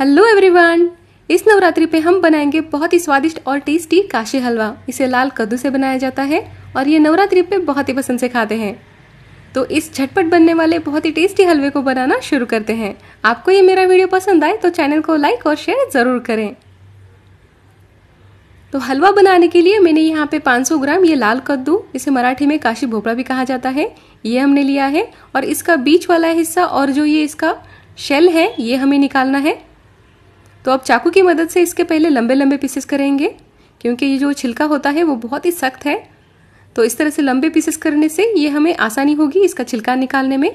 hello everyone इस नवरात्रि पे हम बनाएंगे बहुत ही स्वादिष्ट और टेस्टी काशी हलवा इसे लाल कद्दू से बनाया जाता है और ये नवरात्रि पे बहुत ही पसंद से खाते हैं तो इस झटपट बनने वाले बहुत ही टेस्टी हलवे को बनाना शुरू करते हैं आपको ये मेरा वीडियो पसंद आए तो चैनल को लाइक और शेयर ज़रूर करें तो हलवा बनाने के लिए मैंने यहाँ पे 500 ग्राम ये लाल कद्दू इसे मराठी में काशी भोपड़ा भी कहा जाता है ये हमने लिया है और इसका बीच वाला हिस्सा और जो ये इसका शेल है ये हमें निकालना है तो अब चाकू की मदद से इसके पहले लंबे लंबे पीसेस करेंगे क्योंकि ये जो छिलका होता है वो बहुत ही सख्त है तो इस तरह से लंबे पीसेस करने से ये हमें आसानी होगी इसका छिलका निकालने में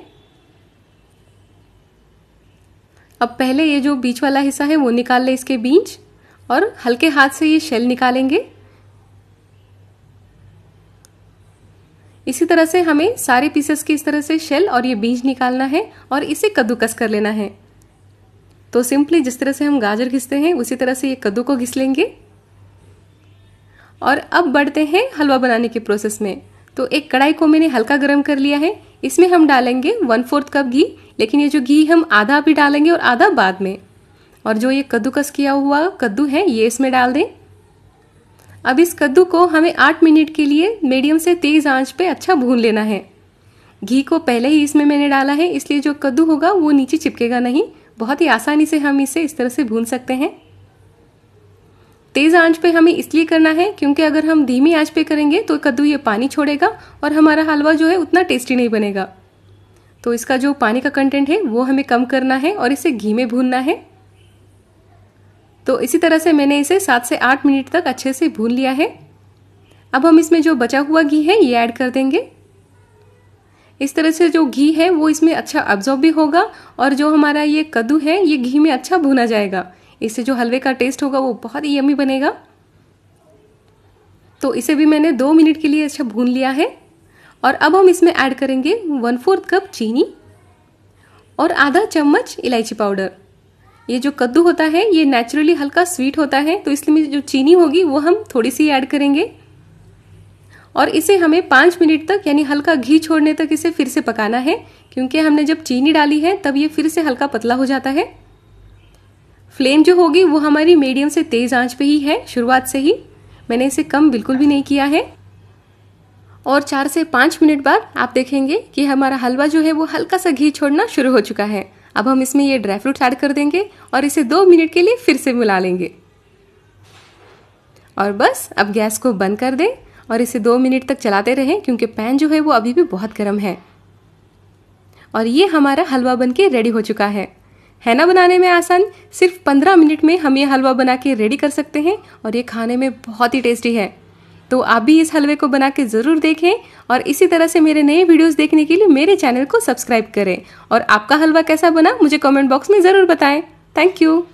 अब पहले ये जो बीच वाला हिस्सा है वो निकाल लें इसके बीज और हल्के हाथ से ये शेल निकालेंगे इसी तरह से हमें सारे पीसेस की इस तरह से शेल और ये बीज निकालना है और इसे कद्दूकस कर लेना है तो सिंपली जिस तरह से हम गाजर घिसते हैं उसी तरह से ये कद्दू को घिस लेंगे और अब बढ़ते हैं हलवा बनाने के प्रोसेस में तो एक कढ़ाई को मैंने हल्का गर्म कर लिया है इसमें हम डालेंगे वन फोर्थ कप घी लेकिन ये जो घी हम आधा भी डालेंगे और आधा बाद में और जो ये कद्दूकस किया हुआ कद्दू है ये इसमें डाल दें अब इस कद्दू को हमें आठ मिनट के लिए मीडियम से तेज़ आंच पे अच्छा भून लेना है घी को पहले ही इसमें मैंने डाला है इसलिए जो कद्दू होगा वो नीचे चिपकेगा नहीं बहुत ही आसानी से हम इसे इस तरह से भून सकते हैं तेज आंच पे हमें इसलिए करना है क्योंकि अगर हम धीमी आंच पे करेंगे तो कद्दू ये पानी छोड़ेगा और हमारा हलवा जो है उतना टेस्टी नहीं बनेगा तो इसका जो पानी का कंटेंट है वो हमें कम करना है और इसे घी में भूनना है तो इसी तरह से मैंने इसे सात से आठ मिनट तक अच्छे से भून लिया है अब हम इसमें जो बचा हुआ घी है ये ऐड कर देंगे इस तरह से जो घी है वो इसमें अच्छा अब्जॉर्ब भी होगा और जो हमारा ये कद्दू है ये घी में अच्छा भुना जाएगा इससे जो हलवे का टेस्ट होगा वो बहुत ही यमी बनेगा तो इसे भी मैंने दो मिनट के लिए अच्छा भून लिया है और अब हम इसमें ऐड करेंगे वन फोर्थ कप चीनी और आधा चम्मच इलायची पाउडर ये जो कद्दू होता है ये नेचुरली हल्का स्वीट होता है तो इसलिए जो चीनी होगी वो हम थोड़ी सी ऐड करेंगे और इसे हमें पांच मिनट तक यानी हल्का घी छोड़ने तक इसे फिर से पकाना है क्योंकि हमने जब चीनी डाली है तब ये फिर से हल्का पतला हो जाता है फ्लेम जो होगी वो हमारी मीडियम से तेज़ आंच पे ही है शुरुआत से ही मैंने इसे कम बिल्कुल भी नहीं किया है और चार से पांच मिनट बाद आप देखेंगे कि हमारा हलवा जो है वो हल्का सा घी छोड़ना शुरू हो चुका है अब हम इसमें ये ड्राई फ्रूट ऐड कर देंगे और इसे दो मिनट के लिए फिर से मिला लेंगे और बस अब गैस को बंद कर दें और इसे दो मिनट तक चलाते रहें क्योंकि पैन जो है वो अभी भी बहुत गर्म है और ये हमारा हलवा बन के रेडी हो चुका है है ना बनाने में आसान सिर्फ पंद्रह मिनट में हम ये हलवा बना के रेडी कर सकते हैं और ये खाने में बहुत ही टेस्टी है तो आप भी इस हलवे को बना के ज़रूर देखें और इसी तरह से मेरे नए वीडियोस देखने के लिए मेरे चैनल को सब्सक्राइब करें और आपका हलवा कैसा बना मुझे कमेंट बॉक्स में ज़रूर बताएं थैंक यू